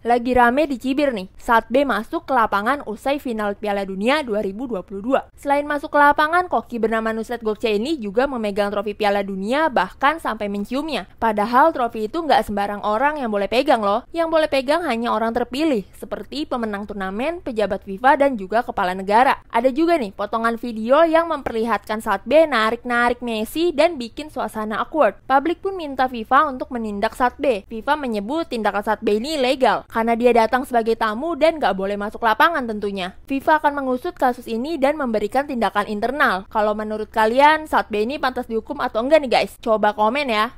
lagi rame dicibir nih saat B masuk ke lapangan usai final Piala Dunia 2022. Selain masuk ke lapangan, koki bernama Nusret Gokce ini juga memegang trofi Piala Dunia bahkan sampai menciumnya. Padahal trofi itu nggak sembarang orang yang boleh pegang loh. Yang boleh pegang hanya orang terpilih seperti pemenang turnamen, pejabat FIFA dan juga kepala negara. Ada juga nih potongan video yang memperlihatkan saat B narik-narik Messi dan bikin suasana awkward. Publik pun minta FIFA untuk menindak saat B. FIFA menyebut tindakan saat B ini legal karena dia datang sebagai tamu dan gak boleh masuk lapangan tentunya. FIFA akan mengusut kasus ini dan memberikan tindakan internal. Kalau menurut kalian, Satbe ini pantas dihukum atau enggak nih guys? Coba komen ya.